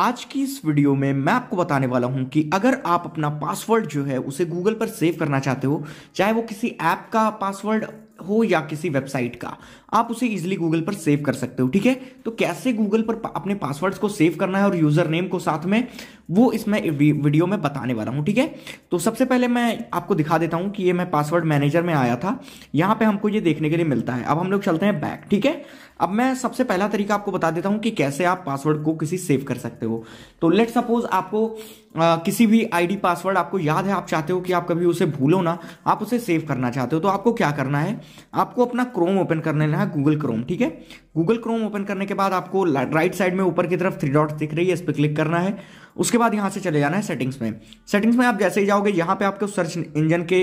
आज की इस वीडियो में मैं आपको बताने वाला हूं कि अगर आप अपना पासवर्ड जो है उसे गूगल पर सेव करना चाहते हो चाहे वो किसी ऐप का पासवर्ड हो या किसी वेबसाइट का आप उसे इजिली गूगल पर सेव कर सकते हो ठीक है तो कैसे गूगल पर अपने पासवर्ड्स को सेव करना है और यूजर नेम को साथ में वो इसमें वीडियो में बताने वाला हूँ ठीक है तो सबसे पहले मैं आपको दिखा देता हूँ कि ये मैं पासवर्ड मैनेजर में आया था यहाँ पे हमको ये देखने के लिए मिलता है अब हम लोग चलते हैं बैक ठीक है अब मैं सबसे पहला तरीका आपको बता देता हूँ कि कैसे आप पासवर्ड को किसी सेव कर सकते हो तो लेट सपोज आपको आ, किसी भी आईडी पासवर्ड आपको याद है आप चाहते हो कि आप कभी उसे भूलो ना आप उसे सेव करना चाहते हो तो आपको क्या करना है आपको अपना क्रोम ओपन कर लेना है गूगल क्रोम ठीक है गूगल क्रोम ओपन करने के बाद आपको राइट साइड में ऊपर की तरफ थ्री डॉट दिख रही है इस पर क्लिक करना है उसके उसके बाद यहाँ से चले जाना है सेटिंग्स में सेटिंग्स में आप जैसे ही जाओगे यहाँ पे आपको सर्च इंजन के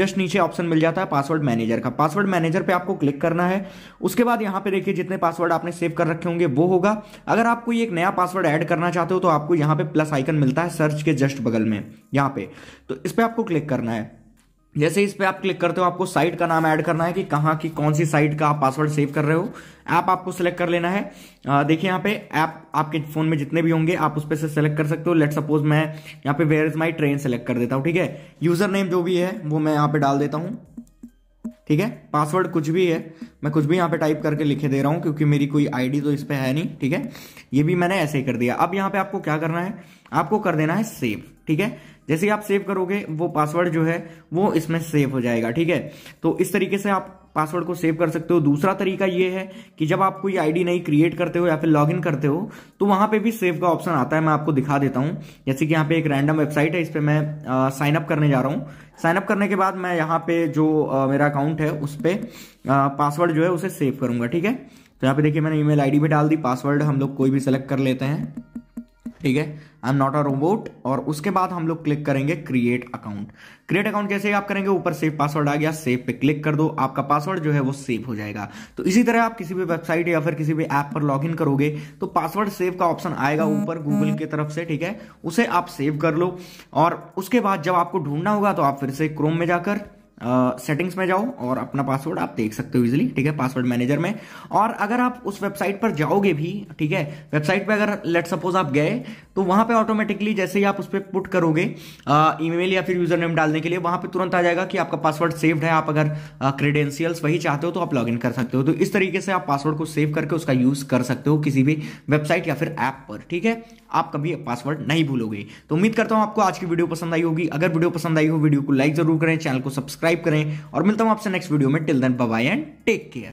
जस्ट नीचे ऑप्शन मिल जाता है पासवर्ड मैनेजर का पासवर्ड मैनेजर पे आपको क्लिक करना है उसके बाद यहाँ पे देखिए जितने पासवर्ड आपने सेव कर रखे होंगे वो होगा अगर आप कोई एक नया पासवर्ड ऐड करना चाहते हो तो आपको यहाँ पे प्लस आइकन मिलता है सर्च के जस्ट बगल में यहाँ पे तो इस पर आपको क्लिक करना है जैसे इस पर आप क्लिक करते हो आपको साइट का नाम ऐड करना है कि कहाँ की कौन सी साइट का आप पासवर्ड सेव कर रहे हो ऐप आपको सेलेक्ट कर लेना है देखिए यहाँ पे ऐप आप, आपके फोन में जितने भी होंगे आप उस पर सेलेक्ट कर सकते हो लेट सपोज मैं यहाँ पे where is my train select कर देता हूँ ठीक है यूजर नेम जो भी है वो मैं यहाँ पे डाल देता हूँ ठीक है पासवर्ड कुछ भी है मैं कुछ भी यहाँ पे टाइप करके लिखे दे रहा हूँ क्योंकि मेरी कोई आईडी तो इस पर है नहीं ठीक है ये भी मैंने ऐसे ही कर दिया अब यहाँ पे आपको क्या करना है आपको कर देना है सेव ठीक है जैसे आप सेव करोगे वो पासवर्ड जो है वो इसमें सेव हो जाएगा ठीक है तो इस तरीके से आप पासवर्ड को सेव कर सकते हो दूसरा तरीका ये है कि जब आप कोई आईडी नई क्रिएट करते हो या फिर लॉगिन करते हो तो वहां पे भी सेव का ऑप्शन आता है मैं आपको दिखा देता हूं जैसे कि यहाँ पे एक रैंडम वेबसाइट है इस पर मैं साइन अप करने जा रहा हूं साइन अप करने के बाद मैं यहाँ पे जो आ, मेरा अकाउंट है उस पर पासवर्ड जो है उसे सेव करूंगा ठीक है तो यहाँ पे देखिए मैंने ईमेल आईडी भी डाल दी पासवर्ड हम लोग कोई भी सेलेक्ट कर लेते हैं ठीक है I am not a robot और उसके बाद हम लोग क्लिक करेंगे क्रिएट अकाउंट क्रिएट अकाउंट कैसे आप करेंगे ऊपर सेव पासवर्ड आ गया सेव पे क्लिक कर दो आपका पासवर्ड जो है वो सेव हो जाएगा तो इसी तरह आप किसी भी वेबसाइट या फिर किसी भी ऐप पर लॉग करोगे तो पासवर्ड सेव का ऑप्शन आएगा हम्म, ऊपर गूगल हम्म। की तरफ से ठीक है उसे आप सेव कर लो और उसके बाद जब आपको ढूंढना होगा तो आप फिर से क्रोम में जाकर सेटिंग्स uh, में जाओ और अपना पासवर्ड आप देख सकते हो इजिली ठीक है पासवर्ड मैनेजर में और अगर आप उस वेबसाइट पर जाओगे भी ठीक है वेबसाइट पे अगर लेट सपोज आप गए तो वहां पे ऑटोमेटिकली जैसे ही आप उस पर पुट करोगे ईमेल या फिर यूजर नेम डालने के लिए वहां पे तुरंत आ जाएगा कि आपका पासवर्ड सेव्ड है आप अगर क्रेडेंशियल्स वही चाहते हो तो आप लॉग कर सकते हो तो इस तरीके से आप पासवर्ड को सेव करके उसका यूज कर सकते हो किसी भी वेबसाइट या फिर ऐप पर ठीक है आप कभी पासवर्ड नहीं भूलोगे तो उम्मीद करता हूं आपको आज की वीडियो पसंद आई होगी अगर वीडियो पसंद आई हो वीडियो को लाइक जरूर करें चैनल को सब्सक्राइब करें और मिलता हूं आपसे नेक्स्ट वीडियो में till then bye and take care